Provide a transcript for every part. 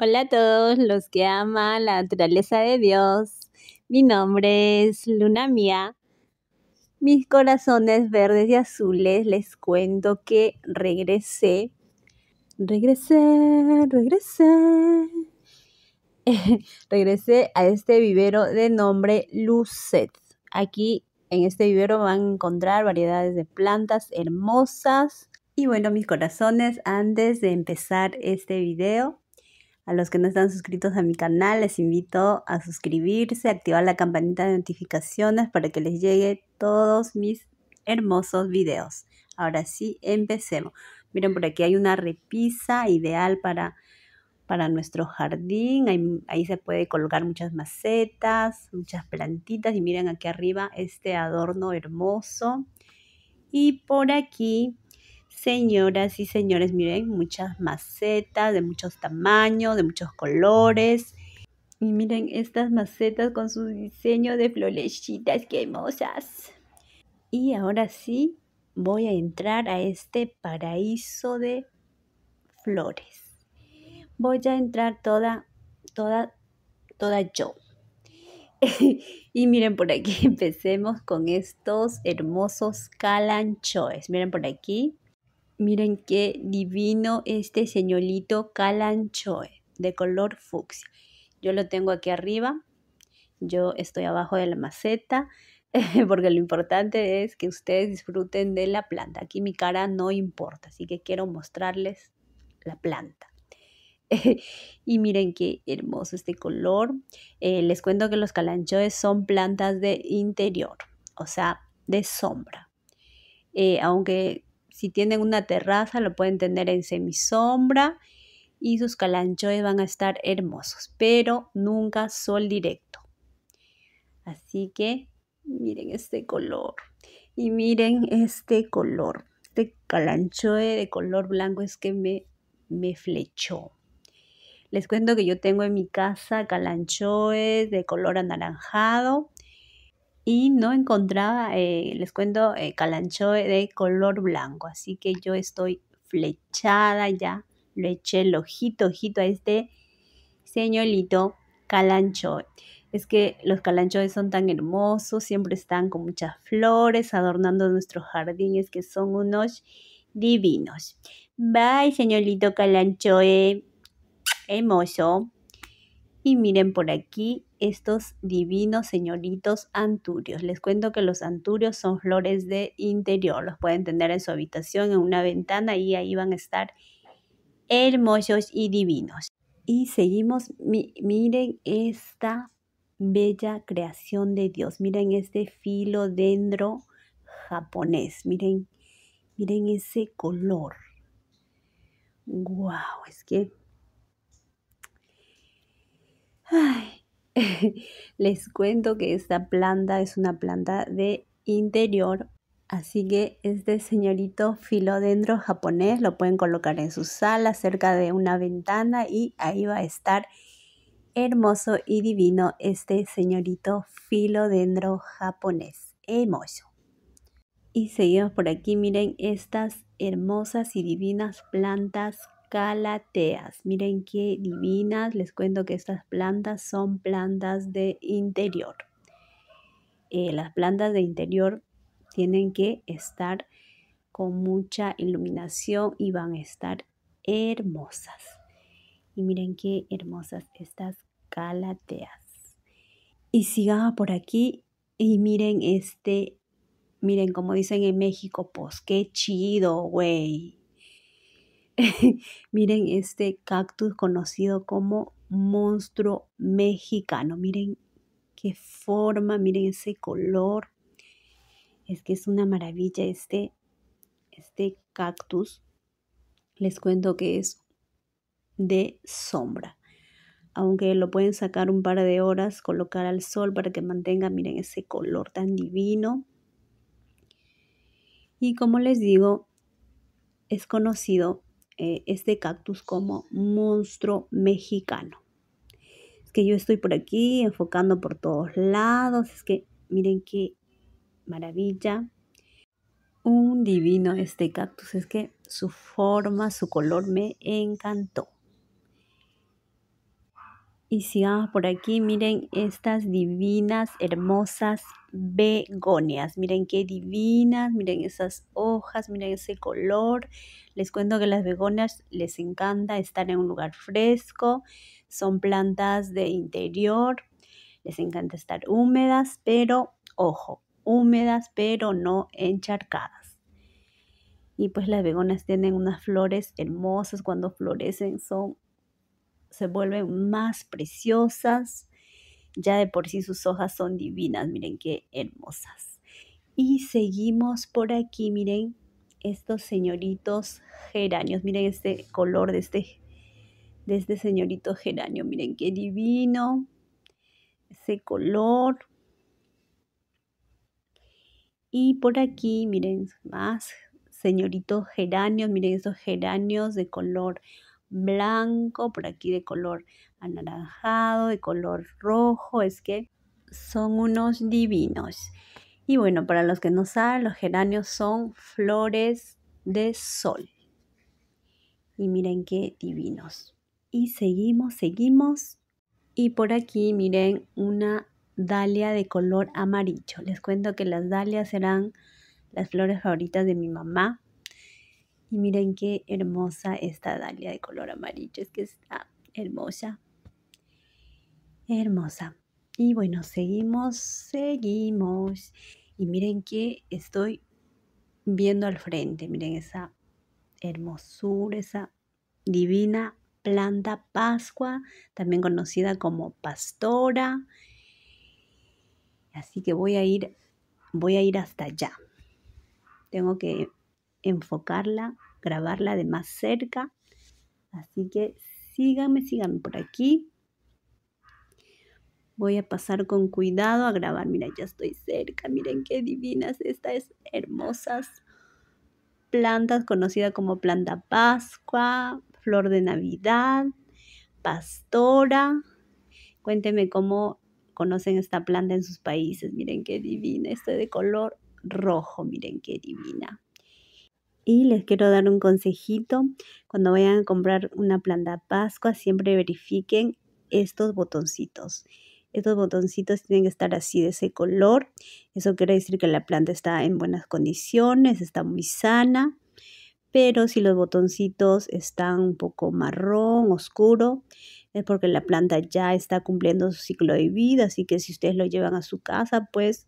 Hola a todos los que aman la naturaleza de Dios. Mi nombre es Luna Mía. Mis corazones verdes y azules, les cuento que regresé. Regresé, regresé. regresé a este vivero de nombre Lucet. Aquí en este vivero van a encontrar variedades de plantas hermosas. Y bueno, mis corazones, antes de empezar este video, a los que no están suscritos a mi canal, les invito a suscribirse, activar la campanita de notificaciones para que les llegue todos mis hermosos videos. Ahora sí, empecemos. Miren, por aquí hay una repisa ideal para, para nuestro jardín. Ahí, se puede colocar muchas macetas, muchas plantitas. Y miren aquí arriba este adorno hermoso. Y por aquí Señoras y señores, miren, muchas macetas de muchos tamaños, de muchos colores. Y miren estas macetas con su diseño de florecitas, que hermosas. Y ahora sí voy a entrar a este paraíso de flores. Voy a entrar toda, toda, toda yo. y miren por aquí, empecemos con estos hermosos calanchoes. Miren por aquí, Miren qué divino este señorito Calanchoe de color fucsia. Yo lo tengo aquí arriba. Yo estoy abajo de la maceta porque lo importante es que ustedes disfruten de la planta. Aquí mi cara no importa, así que quiero mostrarles la planta. y miren qué hermoso este color. Eh, les cuento que los calanchoes son plantas de interior, o sea, de sombra. Eh, aunque si tienen una terraza, lo pueden tener en semisombra y sus calanchoes van a estar hermosos, pero nunca sol directo. Así que miren este color y miren este color. Este calanchoe de color blanco es que me, me flechó. Les cuento que yo tengo en mi casa calanchoes de color anaranjado y no encontraba, eh, les cuento, eh, calanchoe de color blanco. Así que yo estoy flechada ya. Le eché el ojito, ojito a este señorito calanchoe. Es que los calanchoes son tan hermosos, siempre están con muchas flores adornando nuestros jardines que son unos divinos. Bye, señorito calanchoe. Hermoso. Y miren por aquí estos divinos señoritos anturios. Les cuento que los anturios son flores de interior. Los pueden tener en su habitación, en una ventana y ahí van a estar hermosos y divinos. Y seguimos, miren esta bella creación de Dios. Miren este filodendro japonés. Miren, miren ese color. Guau, es que les cuento que esta planta es una planta de interior, así que este señorito filodendro japonés lo pueden colocar en su sala cerca de una ventana y ahí va a estar hermoso y divino este señorito filodendro japonés. Hermoso. Y seguimos por aquí, miren estas hermosas y divinas plantas calateas. Miren qué divinas. Les cuento que estas plantas son plantas de interior. Eh, las plantas de interior tienen que estar con mucha iluminación y van a estar hermosas. Y miren qué hermosas estas calateas. Y sigan por aquí y miren este, miren como dicen en México, pues qué chido, güey. miren este cactus conocido como monstruo mexicano. Miren qué forma, miren ese color. Es que es una maravilla este, este cactus. Les cuento que es de sombra. Aunque lo pueden sacar un par de horas, colocar al sol para que mantenga, miren ese color tan divino. Y como les digo, es conocido eh, este cactus como monstruo mexicano. Es que yo estoy por aquí enfocando por todos lados. Es que miren qué maravilla. Un divino este cactus. Es que su forma, su color me encantó. Y sigamos por aquí, miren estas divinas, hermosas begonias. Miren qué divinas, miren esas hojas, miren ese color. Les cuento que las begonias les encanta estar en un lugar fresco, son plantas de interior, les encanta estar húmedas, pero ojo, húmedas pero no encharcadas. Y pues las begonias tienen unas flores hermosas cuando florecen, son se vuelven más preciosas. Ya de por sí sus hojas son divinas, miren qué hermosas. Y seguimos por aquí, miren estos señoritos geranios, miren este color de este, de este señorito geranio, miren qué divino, ese color. Y por aquí, miren, más señoritos geranios, miren estos geranios de color blanco, por aquí de color anaranjado, de color rojo, es que son unos divinos. Y bueno, para los que no saben, los geranios son flores de sol. Y miren qué divinos. Y seguimos, seguimos. Y por aquí miren una dalia de color amarillo. Les cuento que las dalias eran las flores favoritas de mi mamá y miren qué hermosa esta dalia de color amarillo, es que está ah, hermosa. Hermosa. Y bueno, seguimos, seguimos. Y miren que estoy viendo al frente, miren esa hermosura, esa divina planta pascua, también conocida como pastora. Así que voy a ir voy a ir hasta allá. Tengo que enfocarla, grabarla de más cerca. Así que síganme, síganme por aquí. Voy a pasar con cuidado a grabar. Mira, ya estoy cerca. Miren qué divinas estas hermosas plantas conocidas como planta pascua, flor de Navidad, pastora. Cuéntenme cómo conocen esta planta en sus países. Miren qué divina, este de color rojo, miren qué divina. Y les quiero dar un consejito, cuando vayan a comprar una planta pascua, siempre verifiquen estos botoncitos. Estos botoncitos tienen que estar así de ese color. Eso quiere decir que la planta está en buenas condiciones, está muy sana. Pero si los botoncitos están un poco marrón, oscuro, es porque la planta ya está cumpliendo su ciclo de vida. Así que si ustedes lo llevan a su casa, pues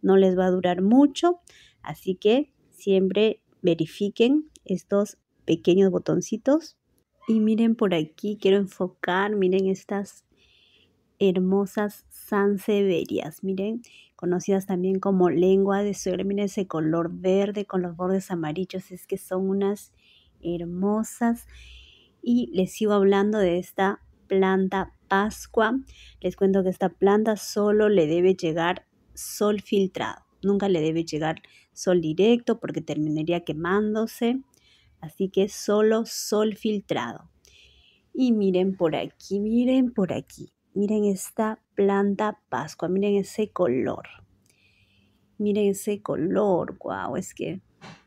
no les va a durar mucho. Así que siempre verifiquen estos pequeños botoncitos. Y miren por aquí, quiero enfocar, miren estas hermosas sanseverias, miren, conocidas también como lengua de suelo miren ese color verde con los bordes amarillos, es que son unas hermosas. Y les sigo hablando de esta planta Pascua. Les cuento que esta planta solo le debe llegar sol filtrado, nunca le debe llegar sol directo porque terminaría quemándose. Así que solo sol filtrado. Y miren por aquí, miren por aquí. Miren esta planta pascua, miren ese color. Miren ese color, guau es que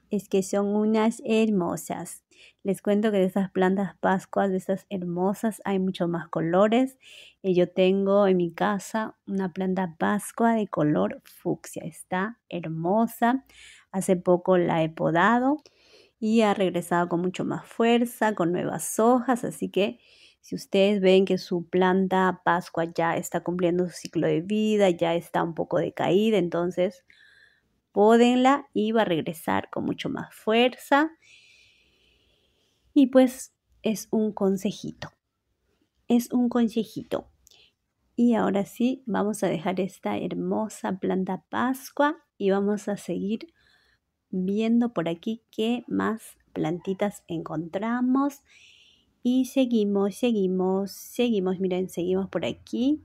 es que son unas hermosas. Les cuento que de esas plantas pascuas, de esas hermosas, hay muchos más colores. Eh, yo tengo en mi casa una planta pascua de color fucsia. Está hermosa. Hace poco la he podado y ha regresado con mucho más fuerza, con nuevas hojas. Así que si ustedes ven que su planta pascua ya está cumpliendo su ciclo de vida, ya está un poco decaída, entonces podenla y va a regresar con mucho más fuerza. Y pues es un consejito. Es un consejito. Y ahora sí, vamos a dejar esta hermosa planta pascua y vamos a seguir viendo por aquí qué más plantitas encontramos. Y seguimos, seguimos, seguimos. Miren, seguimos por aquí.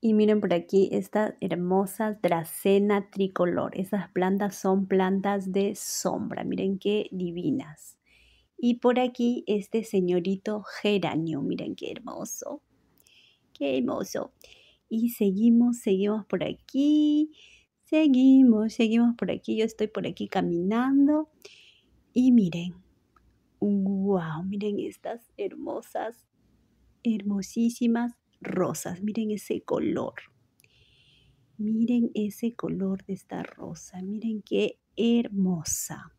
Y miren por aquí esta hermosa dracena tricolor. Esas plantas son plantas de sombra. Miren qué divinas. Y por aquí este señorito geranio, miren qué hermoso, qué hermoso. Y seguimos, seguimos por aquí, seguimos, seguimos por aquí. Yo estoy por aquí caminando y miren, wow, miren estas hermosas, hermosísimas rosas. Miren ese color. Miren ese color de esta rosa. Miren qué hermosa.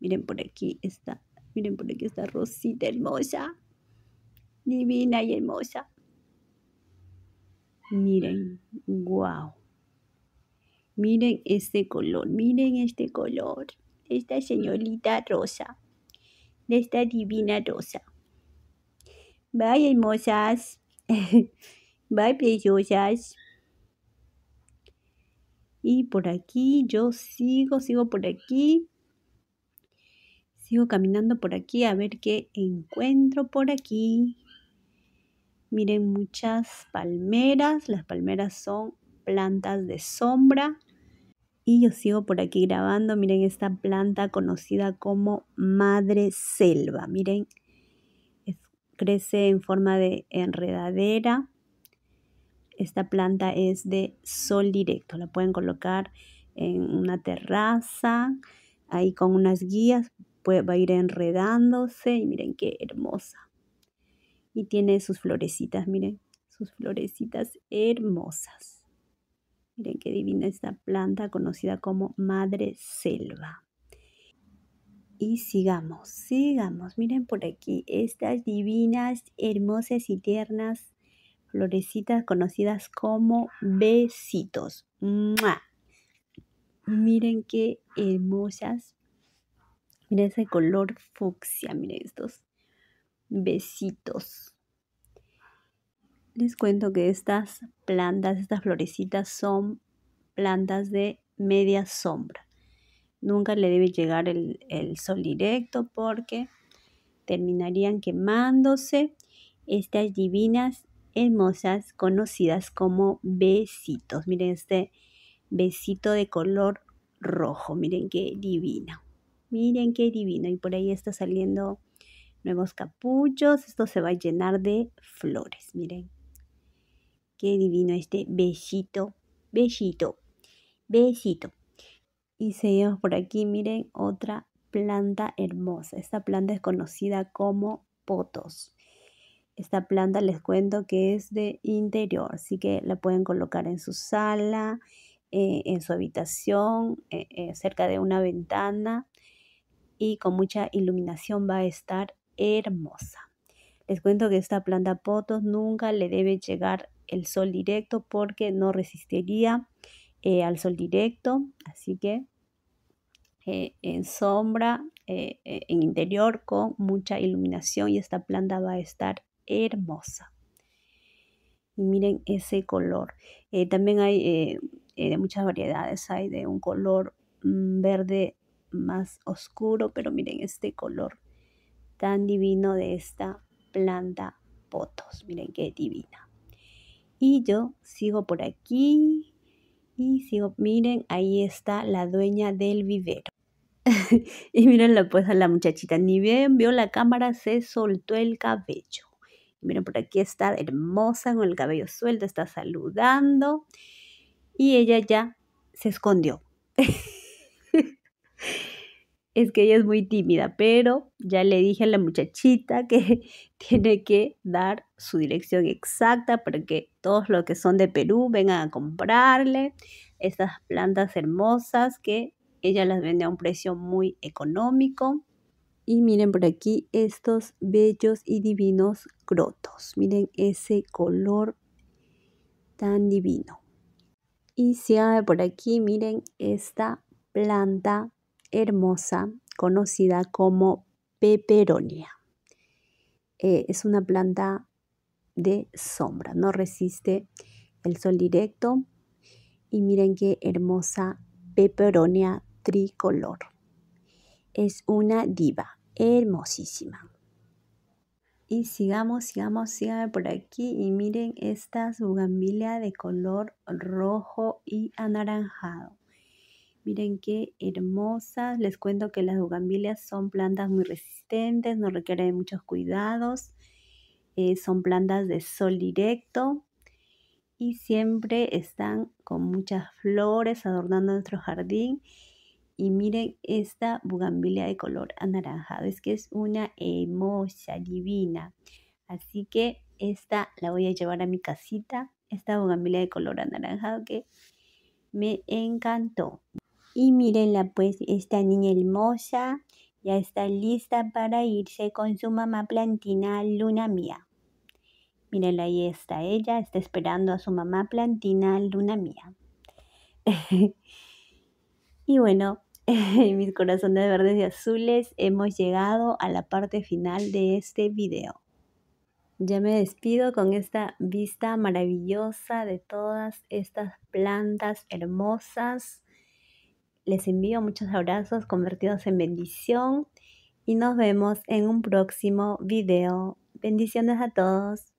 Miren por aquí esta Miren por aquí esta Rosita hermosa. Divina y hermosa. Miren, wow. Miren este color, miren este color. Esta señorita rosa. De esta divina rosa. Bye, hermosas. Bye, preciosas. Y por aquí, yo sigo, sigo por aquí. Sigo caminando por aquí a ver qué encuentro por aquí. Miren muchas palmeras. Las palmeras son plantas de sombra. Y yo sigo por aquí grabando. Miren esta planta conocida como madre selva. Miren, crece en forma de enredadera. Esta planta es de sol directo. La pueden colocar en una terraza, ahí con unas guías va a ir enredándose y miren qué hermosa. Y tiene sus florecitas, miren, sus florecitas hermosas. Miren qué divina esta planta conocida como madre selva. Y sigamos, sigamos. Miren por aquí estas divinas, hermosas y tiernas florecitas conocidas como besitos. Miren qué hermosas Miren ese color fucsia, miren estos besitos. Les cuento que estas plantas, estas florecitas son plantas de media sombra. Nunca le debe llegar el, el sol directo porque terminarían quemándose estas divinas hermosas conocidas como besitos. Miren este besito de color rojo, miren qué divina. Miren qué divino. Y por ahí está saliendo nuevos capuchos. Esto se va a llenar de flores. Miren. Qué divino este besito. Besito. Besito. Y seguimos por aquí. Miren otra planta hermosa. Esta planta es conocida como potos. Esta planta les cuento que es de interior, así que la pueden colocar en su sala, eh, en su habitación, eh, eh, cerca de una ventana y con mucha iluminación va a estar hermosa. Les cuento que esta planta potos nunca le debe llegar el sol directo porque no resistiría eh, al sol directo, así que eh, en sombra, eh, en interior con mucha iluminación y esta planta va a estar hermosa. Y miren ese color. también hay de muchas variedades, hay de un color mm, verde más oscuro, pero miren este color tan divino de esta planta potos. Miren qué divina. Y yo sigo por aquí y sigo, miren, ahí está la dueña del vivero. y miren la pues a la muchachita, ni bien vio la cámara, se soltó el cabello. Miren, por aquí está hermosa con el cabello suelto, está saludando y ella ya se escondió. es que ella es muy tímida, pero ya le dije a la muchachita que tiene que dar su dirección exacta para que todos los que son de Perú vengan a comprarle estas plantas hermosas que ella las vende a un precio muy económico. Y miren por aquí estos bellos y divinos crotos. Miren ese color tan divino. Y si hay por aquí, miren esta planta hermosa conocida como peperonia. Eh, es una planta de sombra, no resiste el sol directo. Y miren qué hermosa peperonia tricolor. Es una diva, hermosísima. Y sigamos, sigamos, sigamos por aquí y miren esta bugambilia de color rojo y anaranjado. Miren qué hermosas. Les cuento que las bugambilias son plantas muy resistentes, no requieren muchos cuidados. Eh, son plantas de sol directo y siempre están con muchas flores adornando nuestro jardín. Y miren esta bugambilia de color anaranjado. Es que es una hermosa, divina. Así que esta la voy a llevar a mi casita. Esta bugambilia de color anaranjado que me encantó. Y mírenla pues, esta niña hermosa ya está lista para irse con su mamá plantina Luna Mía. Mírenla, ahí está ella, está esperando a su mamá plantina Luna Mía. y bueno, mis corazones verdes y azules, hemos llegado a la parte final de este video. Ya me despido con esta vista maravillosa de todas estas plantas hermosas les envío muchos abrazos convertidos en bendición y nos vemos en un próximo video. Bendiciones a todos.